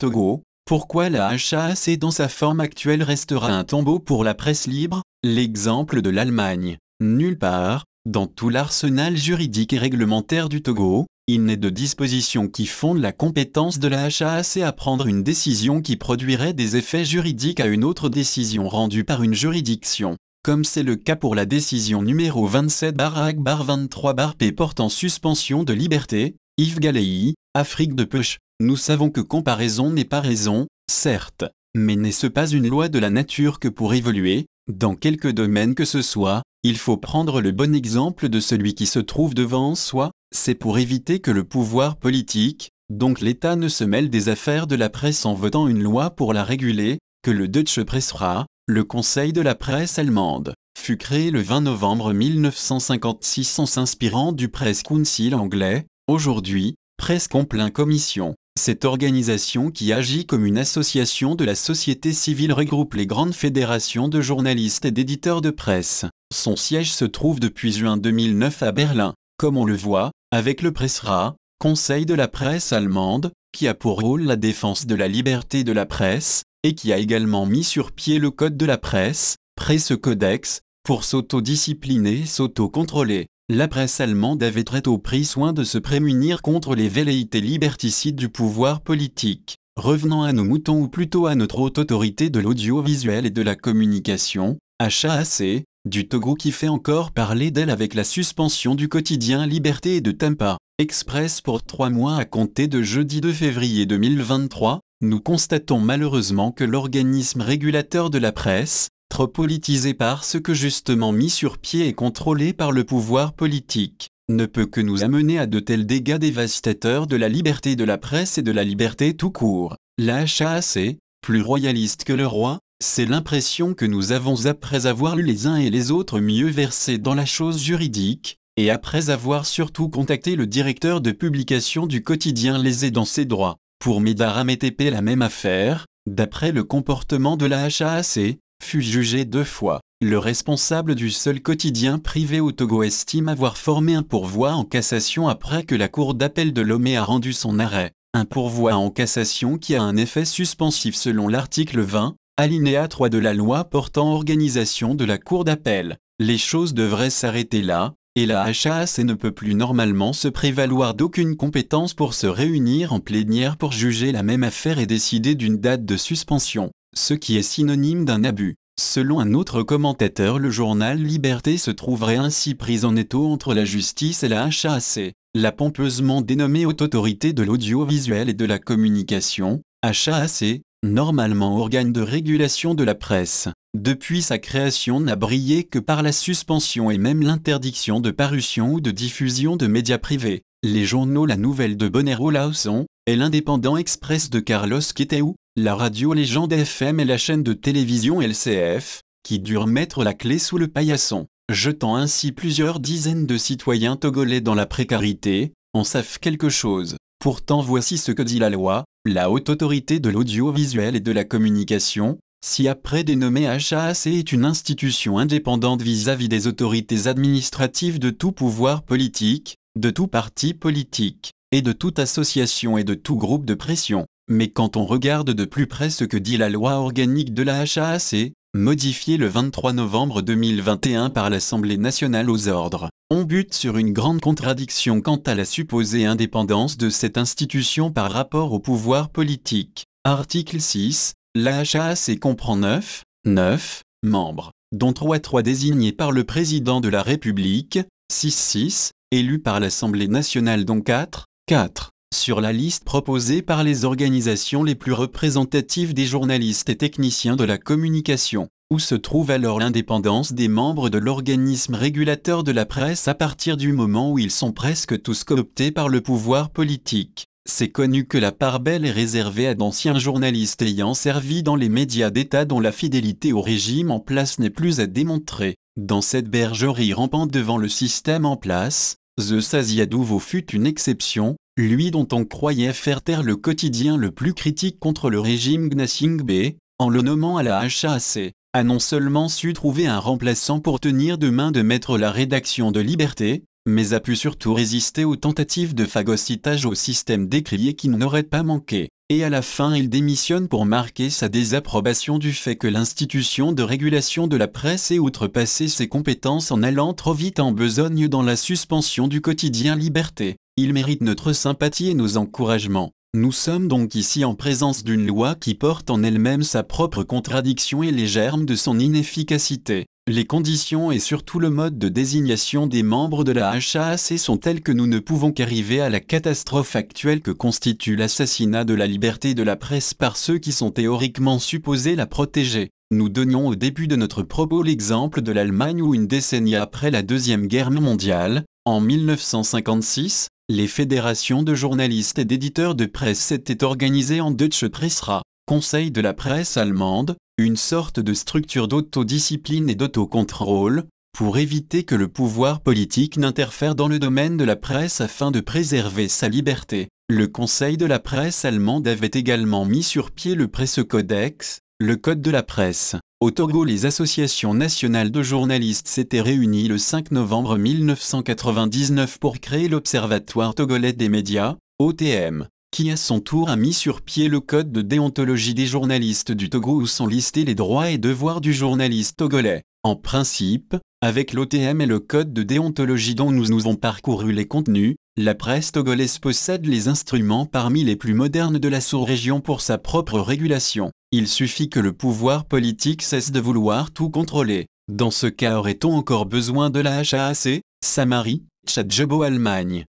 Togo, pourquoi la HAC dans sa forme actuelle restera un tombeau pour la presse libre L'exemple de l'Allemagne. Nulle part, dans tout l'arsenal juridique et réglementaire du Togo, il n'est de disposition qui fonde la compétence de la HAC à prendre une décision qui produirait des effets juridiques à une autre décision rendue par une juridiction, comme c'est le cas pour la décision numéro 27 bar 23 p portant suspension de liberté, Yves Galei, Afrique de Peuche. Nous savons que comparaison n'est pas raison, certes, mais n'est-ce pas une loi de la nature que pour évoluer, dans quelque domaine que ce soit, il faut prendre le bon exemple de celui qui se trouve devant soi, c'est pour éviter que le pouvoir politique, donc l'État ne se mêle des affaires de la presse en votant une loi pour la réguler, que le Deutsche Pressera, le Conseil de la presse allemande, fut créé le 20 novembre 1956 en s'inspirant du Press Council anglais, aujourd'hui, presque en plein commission. Cette organisation qui agit comme une association de la société civile regroupe les grandes fédérations de journalistes et d'éditeurs de presse. Son siège se trouve depuis juin 2009 à Berlin, comme on le voit, avec le Pressrat, Conseil de la presse allemande, qui a pour rôle la défense de la liberté de la presse, et qui a également mis sur pied le Code de la presse, Presse Codex, pour s'autodiscipliner et s'auto-contrôler la presse allemande avait très tôt pris soin de se prémunir contre les velléités liberticides du pouvoir politique. Revenant à nos moutons ou plutôt à notre haute autorité de l'audiovisuel et de la communication, HAC, du Togo qui fait encore parler d'elle avec la suspension du quotidien Liberté et de Tampa, Express pour trois mois à compter de jeudi 2 février 2023, nous constatons malheureusement que l'organisme régulateur de la presse, politisé par ce que justement mis sur pied et contrôlé par le pouvoir politique, ne peut que nous amener à de tels dégâts dévastateurs de la liberté de la presse et de la liberté tout court. La HAC, plus royaliste que le roi, c'est l'impression que nous avons après avoir lu les uns et les autres mieux versés dans la chose juridique, et après avoir surtout contacté le directeur de publication du quotidien lésé dans ses droits. Pour Médara la même affaire, d'après le comportement de la HAC, fut jugé deux fois. Le responsable du seul quotidien privé au Togo estime avoir formé un pourvoi en cassation après que la Cour d'appel de Lomé a rendu son arrêt. Un pourvoi en cassation qui a un effet suspensif selon l'article 20, alinéa 3 de la loi portant organisation de la Cour d'appel. Les choses devraient s'arrêter là, et la HAC ne peut plus normalement se prévaloir d'aucune compétence pour se réunir en plénière pour juger la même affaire et décider d'une date de suspension ce qui est synonyme d'un abus. Selon un autre commentateur, le journal Liberté se trouverait ainsi pris en étau entre la justice et la HAC, la pompeusement dénommée Haute Autorité de l'audiovisuel et de la communication, HAC, normalement organe de régulation de la presse. Depuis sa création n'a brillé que par la suspension et même l'interdiction de parution ou de diffusion de médias privés. Les journaux La Nouvelle de Bonero Lausson et l'Indépendant Express de Carlos Queteu la radio Légende FM et la chaîne de télévision LCF, qui durent mettre la clé sous le paillasson, jetant ainsi plusieurs dizaines de citoyens togolais dans la précarité, en savent quelque chose. Pourtant voici ce que dit la loi, la haute autorité de l'audiovisuel et de la communication, si après dénommée HAAC est une institution indépendante vis à -vis des autorités administratives de tout pouvoir politique, de tout parti politique, et de toute association et de tout groupe de pression, mais quand on regarde de plus près ce que dit la loi organique de la HAAC, modifiée le 23 novembre 2021 par l'Assemblée nationale aux ordres, on bute sur une grande contradiction quant à la supposée indépendance de cette institution par rapport au pouvoir politique. Article 6, la HAAC comprend 9, 9 membres, dont 3 3 désignés par le président de la République, 6 6, élus par l'Assemblée nationale dont 4, 4 sur la liste proposée par les organisations les plus représentatives des journalistes et techniciens de la communication, où se trouve alors l'indépendance des membres de l'organisme régulateur de la presse à partir du moment où ils sont presque tous cooptés par le pouvoir politique. C'est connu que la part belle est réservée à d'anciens journalistes ayant servi dans les médias d'État dont la fidélité au régime en place n'est plus à démontrer. Dans cette bergerie rampante devant le système en place, The Saziadouvo fut une exception, lui dont on croyait faire taire le quotidien le plus critique contre le régime Gnassingbé, en le nommant à la HAC, a non seulement su trouver un remplaçant pour tenir de main de maître la rédaction de Liberté, mais a pu surtout résister aux tentatives de phagocytage au système décrié qui n'aurait pas manqué et à la fin il démissionne pour marquer sa désapprobation du fait que l'institution de régulation de la presse ait outrepassé ses compétences en allant trop vite en besogne dans la suspension du quotidien Liberté. Il mérite notre sympathie et nos encouragements. Nous sommes donc ici en présence d'une loi qui porte en elle-même sa propre contradiction et les germes de son inefficacité. Les conditions et surtout le mode de désignation des membres de la HAC sont telles que nous ne pouvons qu'arriver à la catastrophe actuelle que constitue l'assassinat de la liberté de la presse par ceux qui sont théoriquement supposés la protéger. Nous donnions au début de notre propos l'exemple de l'Allemagne où une décennie après la Deuxième Guerre mondiale, en 1956, les fédérations de journalistes et d'éditeurs de presse s'étaient organisées en Deutsche Pressera, Conseil de la presse allemande, une sorte de structure d'autodiscipline et d'autocontrôle, pour éviter que le pouvoir politique n'interfère dans le domaine de la presse afin de préserver sa liberté. Le Conseil de la presse allemande avait également mis sur pied le Presse Codex, le Code de la presse. Au Togo, les associations nationales de journalistes s'étaient réunies le 5 novembre 1999 pour créer l'Observatoire togolais des médias, OTM, qui à son tour a mis sur pied le Code de déontologie des journalistes du Togo où sont listés les droits et devoirs du journaliste togolais. En principe, avec l'OTM et le Code de déontologie dont nous nous avons parcouru les contenus, la presse togolaise possède les instruments parmi les plus modernes de la sous-région pour sa propre régulation. Il suffit que le pouvoir politique cesse de vouloir tout contrôler. Dans ce cas aurait-on encore besoin de la HAAC, Samarie, Tchadjebo Allemagne